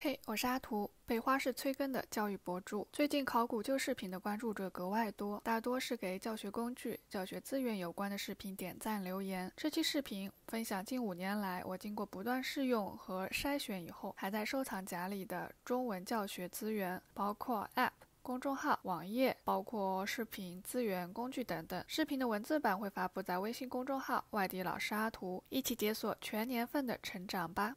嘿，我是阿图，被花式催更的教育博主。最近考古旧视频的关注者格外多，大多是给教学工具、教学资源有关的视频点赞留言。这期视频分享近五年来我经过不断试用和筛选以后，还在收藏夹里的中文教学资源，包括 App、公众号、网页，包括视频资源、工具等等。视频的文字版会发布在微信公众号“外地老师阿图”，一起解锁全年份的成长吧。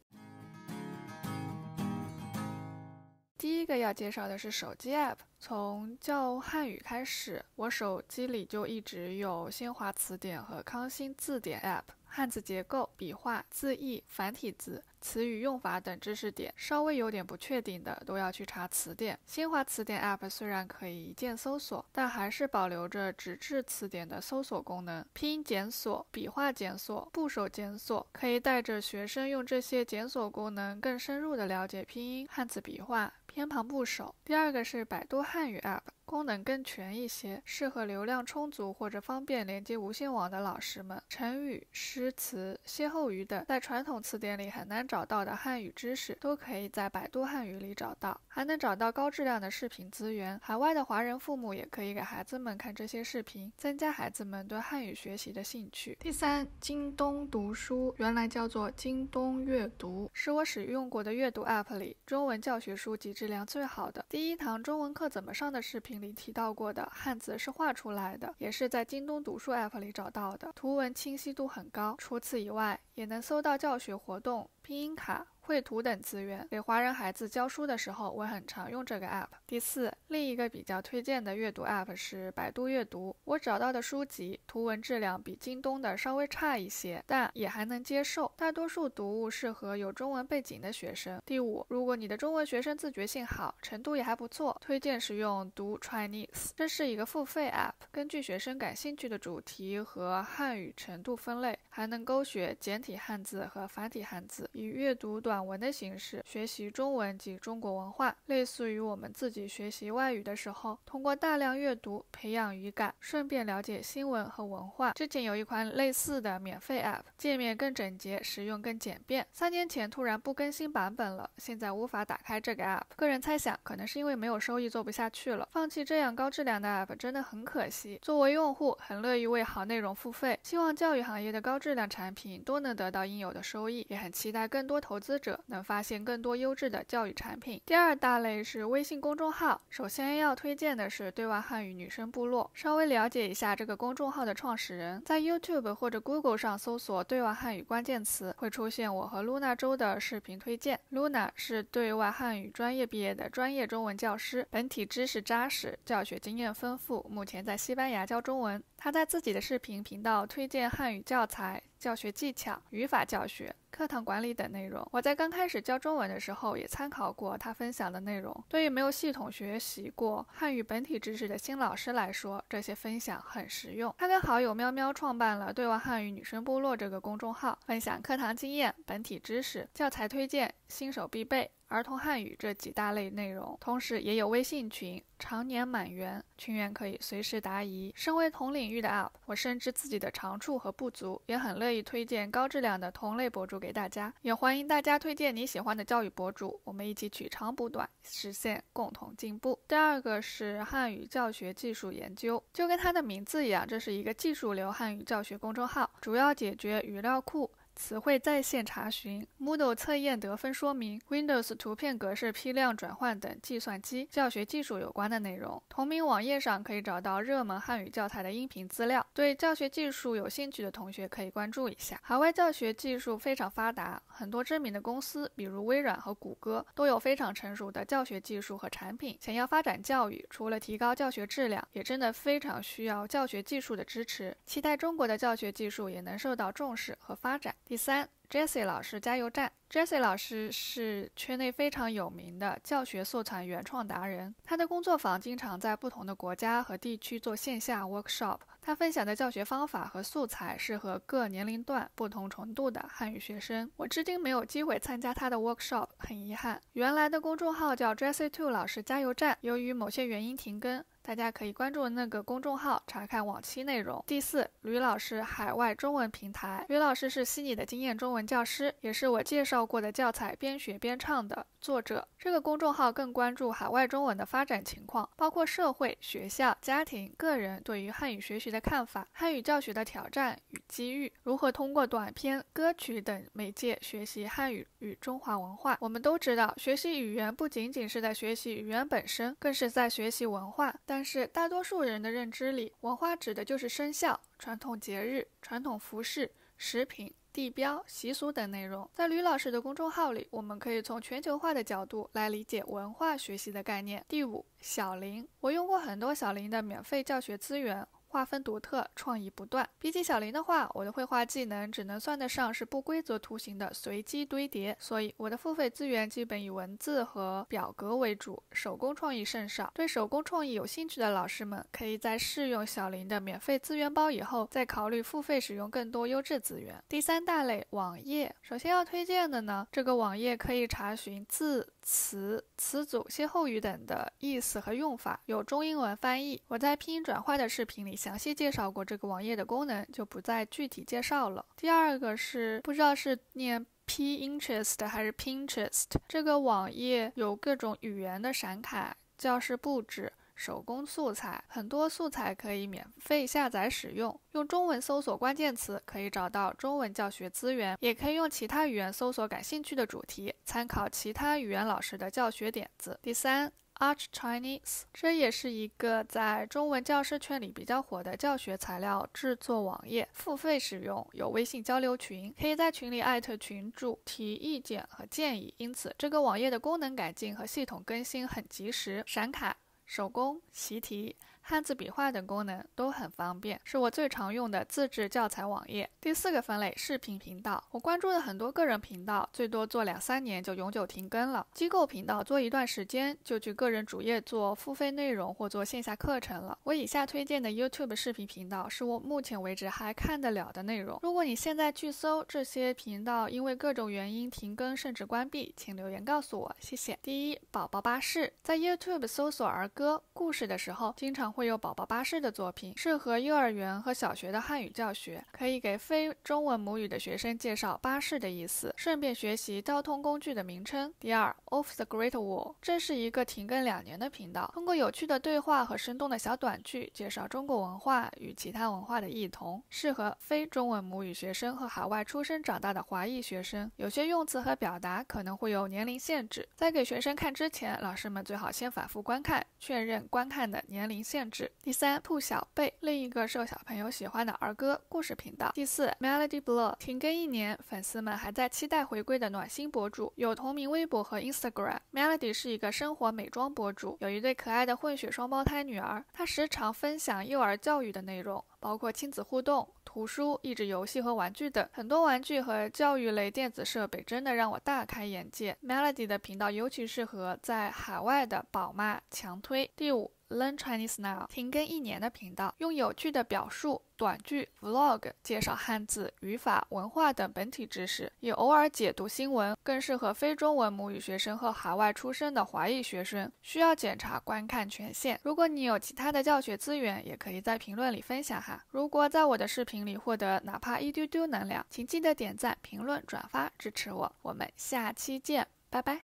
第一个要介绍的是手机 app。从教汉语开始，我手机里就一直有新华词典和康熙字典 app。汉字结构、笔画、字义、繁体字、词语用法等知识点，稍微有点不确定的都要去查词典。新华词典 App 虽然可以一键搜索，但还是保留着纸质词典的搜索功能，拼音检索、笔画检索、部首检索，可以带着学生用这些检索功能更深入的了解拼音、汉字笔画、偏旁部首。第二个是百度汉语 App。功能更全一些，适合流量充足或者方便连接无线网的老师们。成语、诗词、歇后语等在传统词典里很难找到的汉语知识，都可以在百度汉语里找到，还能找到高质量的视频资源。海外的华人父母也可以给孩子们看这些视频，增加孩子们对汉语学习的兴趣。第三，京东读书，原来叫做京东阅读，是我使用过的阅读 App 里中文教学书籍质量最好的。第一堂中文课怎么上的视频。里提到过的汉字是画出来的，也是在京东读书 App 里找到的，图文清晰度很高。除此以外，也能搜到教学活动、拼音卡。绘图等资源，给华人孩子教书的时候，我很常用这个 app。第四，另一个比较推荐的阅读 app 是百度阅读，我找到的书籍图文质量比京东的稍微差一些，但也还能接受。大多数读物适合有中文背景的学生。第五，如果你的中文学生自觉性好，程度也还不错，推荐使用读 Chinese，这是一个付费 app，根据学生感兴趣的主题和汉语程度分类，还能勾选简体汉字和繁体汉字，以阅读短。短文的形式学习中文及中国文化，类似于我们自己学习外语的时候，通过大量阅读培养语感，顺便了解新闻和文化。之前有一款类似的免费 app，界面更整洁，使用更简便。三年前突然不更新版本了，现在无法打开这个 app。个人猜想，可能是因为没有收益做不下去了。放弃这样高质量的 app 真的很可惜。作为用户，很乐意为好内容付费，希望教育行业的高质量产品都能得到应有的收益，也很期待更多投资。者能发现更多优质的教育产品。第二大类是微信公众号，首先要推荐的是对外汉语女生部落。稍微了解一下这个公众号的创始人，在 YouTube 或者 Google 上搜索“对外汉语”关键词，会出现我和 Luna 周的视频推荐。Luna 是对外汉语专业毕业的专业中文教师，本体知识扎实，教学经验丰富，目前在西班牙教中文。他在自己的视频频道推荐汉语教材、教学技巧、语法教学、课堂管理等内容。我在刚开始教中文的时候也参考过他分享的内容。对于没有系统学习过汉语本体知识的新老师来说，这些分享很实用。他跟好友喵喵创办了“对外汉语女生部落”这个公众号，分享课堂经验、本体知识、教材推荐，新手必备。儿童汉语这几大类内容，同时也有微信群，常年满员，群员可以随时答疑。身为同领域的 UP，我深知自己的长处和不足，也很乐意推荐高质量的同类博主给大家，也欢迎大家推荐你喜欢的教育博主，我们一起取长补短，实现共同进步。第二个是汉语教学技术研究，就跟它的名字一样，这是一个技术流汉语教学公众号，主要解决语料库。词汇在线查询、model 测验得分说明、Windows 图片格式批量转换等计算机教学技术有关的内容。同名网页上可以找到热门汉语教材的音频资料，对教学技术有兴趣的同学可以关注一下。海外教学技术非常发达，很多知名的公司，比如微软和谷歌，都有非常成熟的教学技术和产品。想要发展教育，除了提高教学质量，也真的非常需要教学技术的支持。期待中国的教学技术也能受到重视和发展。第三，Jesse 老师加油站。Jesse 老师是圈内非常有名的教学素材原创达人，他的工作坊经常在不同的国家和地区做线下 workshop。他分享的教学方法和素材适合各年龄段、不同程度的汉语学生。我至今没有机会参加他的 workshop，很遗憾。原来的公众号叫 Jesse Two 老师加油站，由于某些原因停更。大家可以关注那个公众号查看往期内容。第四，吕老师海外中文平台，吕老师是悉尼的经验中文教师，也是我介绍过的教材《边学边唱》的作者。这个公众号更关注海外中文的发展情况，包括社会、学校、家庭、个人对于汉语学习的看法，汉语教学的挑战与机遇，如何通过短片、歌曲等媒介学习汉语与中华文化。我们都知道，学习语言不仅仅是在学习语言本身，更是在学习文化。但是大多数人的认知里，文化指的就是生肖、传统节日、传统服饰、食品、地标、习俗等内容。在吕老师的公众号里，我们可以从全球化的角度来理解文化学习的概念。第五，小林，我用过很多小林的免费教学资源。划分独特，创意不断。比起小林的话，我的绘画技能只能算得上是不规则图形的随机堆叠，所以我的付费资源基本以文字和表格为主，手工创意甚少。对手工创意有兴趣的老师们，可以在试用小林的免费资源包以后，再考虑付费使用更多优质资源。第三大类网页，首先要推荐的呢，这个网页可以查询字词、词组、歇后语等的意思和用法，有中英文翻译。我在拼音转换的视频里。详细介绍过这个网页的功能，就不再具体介绍了。第二个是不知道是念 Pinterest 还是 p i n t e r e s t 这个网页有各种语言的闪卡、教室布置、手工素材，很多素材可以免费下载使用。用中文搜索关键词，可以找到中文教学资源，也可以用其他语言搜索感兴趣的主题，参考其他语言老师的教学点子。第三。Arch Chinese，这也是一个在中文教师圈里比较火的教学材料制作网页，付费使用，有微信交流群，可以在群里艾特群主提意见和建议。因此，这个网页的功能改进和系统更新很及时。闪卡、手工习题。汉字笔画等功能都很方便，是我最常用的自制教材网页。第四个分类视频频道，我关注的很多个人频道，最多做两三年就永久停更了。机构频道做一段时间就去个人主页做付费内容或做线下课程了。我以下推荐的 YouTube 视频频道是我目前为止还看得了的内容。如果你现在去搜这些频道，因为各种原因停更甚至关闭，请留言告诉我，谢谢。第一，宝宝巴士，在 YouTube 搜索儿歌故事的时候，经常。会。会有宝宝巴士的作品，适合幼儿园和小学的汉语教学，可以给非中文母语的学生介绍巴士的意思，顺便学习交通工具的名称。第二，Of the Great Wall，这是一个停更两年的频道，通过有趣的对话和生动的小短剧介绍中国文化与其他文化的异同，适合非中文母语学生和海外出生长大的华裔学生。有些用词和表达可能会有年龄限制，在给学生看之前，老师们最好先反复观看，确认观看的年龄限。第三兔小贝，另一个受小朋友喜欢的儿歌故事频道。第四 Melody Blue 停更一年，粉丝们还在期待回归的暖心博主，有同名微博和 Instagram。Melody 是一个生活美妆博主，有一对可爱的混血双胞胎女儿。她时常分享幼儿教育的内容，包括亲子互动、图书、益智游戏和玩具等。很多玩具和教育类电子设备真的让我大开眼界。Melody 的频道尤其适合在海外的宝妈，强推。第五。Learn Chinese Now 停更一年的频道，用有趣的表述、短句 Vlog 介绍汉字、语法、文化等本体知识，也偶尔解读新闻，更适合非中文母语学生和海外出生的华裔学生。需要检查观看权限。如果你有其他的教学资源，也可以在评论里分享哈。如果在我的视频里获得哪怕一丢丢能量，请记得点赞、评论、转发支持我。我们下期见，拜拜。